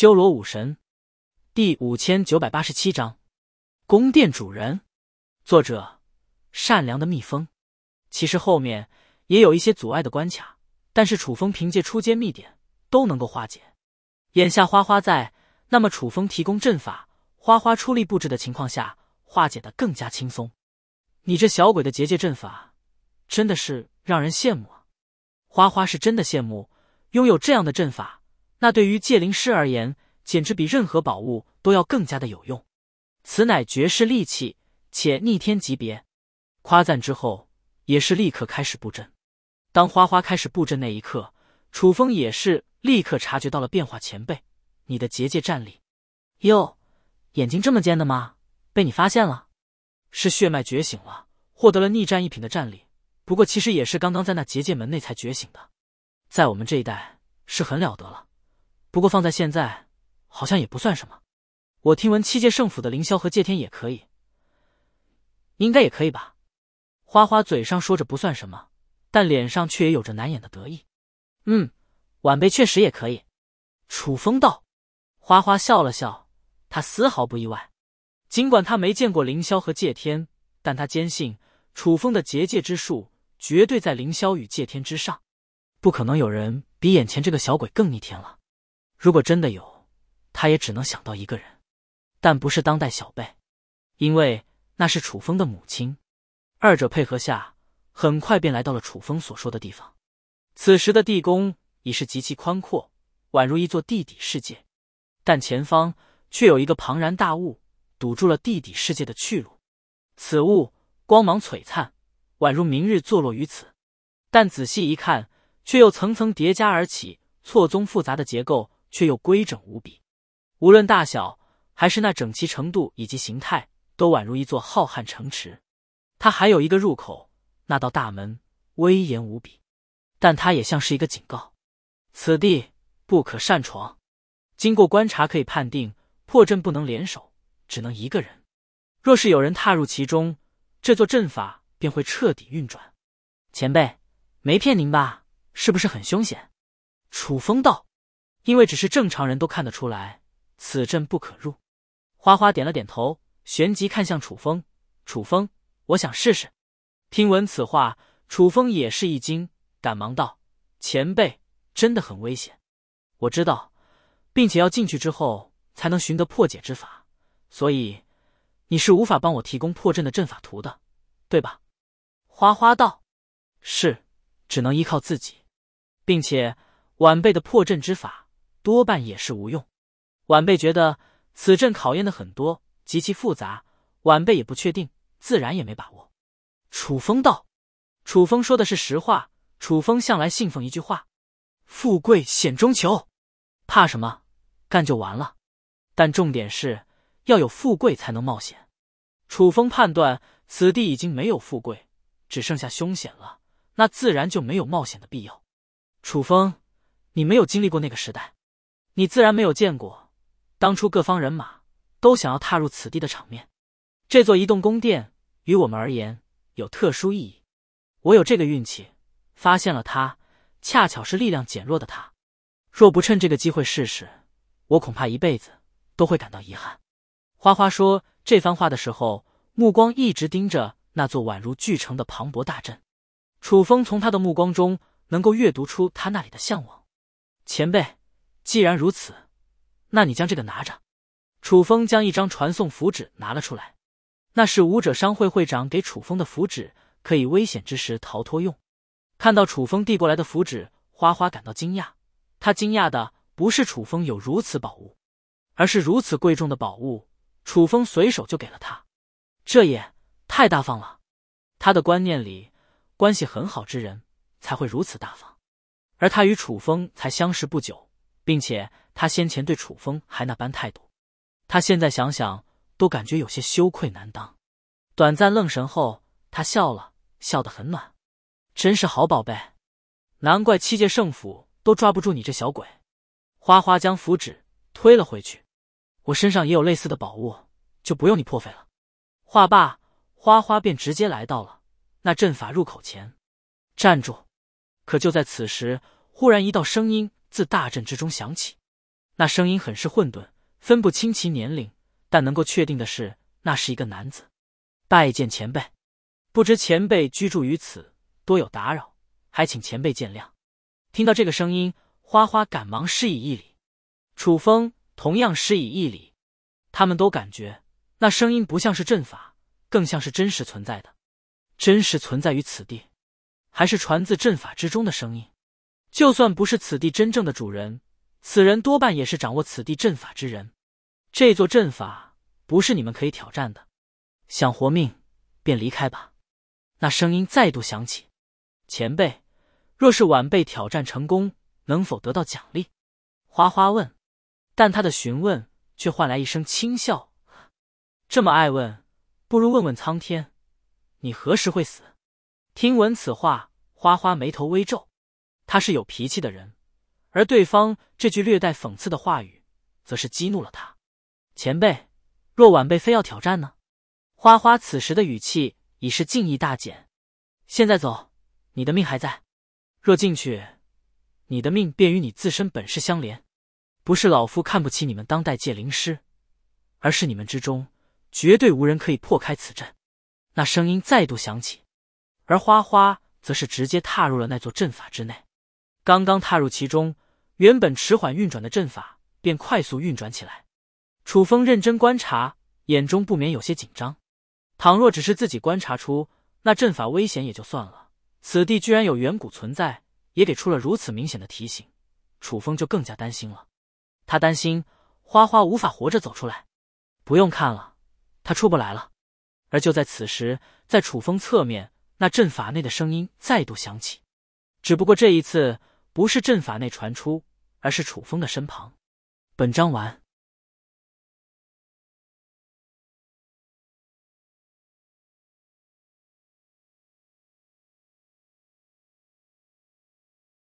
修罗武神，第五千九百八十七章，宫殿主人。作者：善良的蜜蜂。其实后面也有一些阻碍的关卡，但是楚风凭借出阶秘典都能够化解。眼下花花在，那么楚风提供阵法，花花出力布置的情况下，化解的更加轻松。你这小鬼的结界阵法，真的是让人羡慕啊！花花是真的羡慕拥有这样的阵法。那对于界灵师而言，简直比任何宝物都要更加的有用，此乃绝世利器，且逆天级别。夸赞之后，也是立刻开始布阵。当花花开始布阵那一刻，楚风也是立刻察觉到了变化。前辈，你的结界战力，哟，眼睛这么尖的吗？被你发现了，是血脉觉醒了，获得了逆战一品的战力。不过其实也是刚刚在那结界门内才觉醒的，在我们这一代是很了得了。不过放在现在，好像也不算什么。我听闻七界圣府的凌霄和界天也可以，应该也可以吧？花花嘴上说着不算什么，但脸上却也有着难掩的得意。嗯，晚辈确实也可以。楚风道。花花笑了笑，他丝毫不意外。尽管他没见过凌霄和界天，但他坚信楚风的结界之术绝对在凌霄与界天之上，不可能有人比眼前这个小鬼更逆天了。如果真的有，他也只能想到一个人，但不是当代小贝，因为那是楚风的母亲。二者配合下，很快便来到了楚风所说的地方。此时的地宫已是极其宽阔，宛如一座地底世界，但前方却有一个庞然大物堵住了地底世界的去路。此物光芒璀璨，宛如明日坐落于此，但仔细一看，却又层层叠加而起，错综复杂的结构。却又规整无比，无论大小还是那整齐程度以及形态，都宛如一座浩瀚城池。它还有一个入口，那道大门威严无比，但它也像是一个警告：此地不可擅闯。经过观察，可以判定破阵不能联手，只能一个人。若是有人踏入其中，这座阵法便会彻底运转。前辈，没骗您吧？是不是很凶险？楚风道。因为只是正常人都看得出来，此阵不可入。花花点了点头，旋即看向楚风：“楚风，我想试试。”听闻此话，楚风也是一惊，赶忙道：“前辈，真的很危险，我知道，并且要进去之后才能寻得破解之法，所以你是无法帮我提供破阵的阵法图的，对吧？”花花道：“是，只能依靠自己，并且晚辈的破阵之法。”多半也是无用。晚辈觉得此阵考验的很多，极其复杂，晚辈也不确定，自然也没把握。楚风道：“楚风说的是实话。楚风向来信奉一句话：‘富贵险中求。’怕什么？干就完了。但重点是要有富贵才能冒险。楚风判断此地已经没有富贵，只剩下凶险了，那自然就没有冒险的必要。楚风，你没有经历过那个时代。”你自然没有见过，当初各方人马都想要踏入此地的场面。这座移动宫殿于我们而言有特殊意义。我有这个运气发现了它，恰巧是力量减弱的它。若不趁这个机会试试，我恐怕一辈子都会感到遗憾。花花说这番话的时候，目光一直盯着那座宛如巨城的磅礴大阵。楚风从他的目光中能够阅读出他那里的向往。前辈。既然如此，那你将这个拿着。楚风将一张传送符纸拿了出来，那是武者商会会长给楚风的符纸，可以危险之时逃脱用。看到楚风递过来的符纸，花花感到惊讶。他惊讶的不是楚风有如此宝物，而是如此贵重的宝物，楚风随手就给了他，这也太大方了。他的观念里，关系很好之人才会如此大方，而他与楚风才相识不久。并且他先前对楚风还那般态度，他现在想想都感觉有些羞愧难当。短暂愣神后，他笑了笑，得很暖，真是好宝贝，难怪七界圣府都抓不住你这小鬼。花花将符纸推了回去，我身上也有类似的宝物，就不用你破费了。话罢，花花便直接来到了那阵法入口前，站住。可就在此时，忽然一道声音。自大阵之中响起，那声音很是混沌，分不清其年龄，但能够确定的是，那是一个男子。拜见前辈，不知前辈居住于此，多有打扰，还请前辈见谅。听到这个声音，花花赶忙施以一礼，楚风同样施以一礼。他们都感觉那声音不像是阵法，更像是真实存在的，真实存在于此地，还是传自阵法之中的声音？就算不是此地真正的主人，此人多半也是掌握此地阵法之人。这座阵法不是你们可以挑战的，想活命便离开吧。那声音再度响起：“前辈，若是晚辈挑战成功，能否得到奖励？”花花问。但他的询问却换来一声轻笑：“这么爱问，不如问问苍天，你何时会死？”听闻此话，花花眉头微皱。他是有脾气的人，而对方这句略带讽刺的话语，则是激怒了他。前辈，若晚辈非要挑战呢？花花此时的语气已是敬意大减。现在走，你的命还在；若进去，你的命便与你自身本事相连。不是老夫看不起你们当代界灵师，而是你们之中绝对无人可以破开此阵。那声音再度响起，而花花则是直接踏入了那座阵法之内。刚刚踏入其中，原本迟缓运转的阵法便快速运转起来。楚风认真观察，眼中不免有些紧张。倘若只是自己观察出那阵法危险也就算了，此地居然有远古存在，也给出了如此明显的提醒，楚风就更加担心了。他担心花花无法活着走出来。不用看了，他出不来了。而就在此时，在楚风侧面那阵法内的声音再度响起，只不过这一次。不是阵法内传出，而是楚风的身旁。本章完。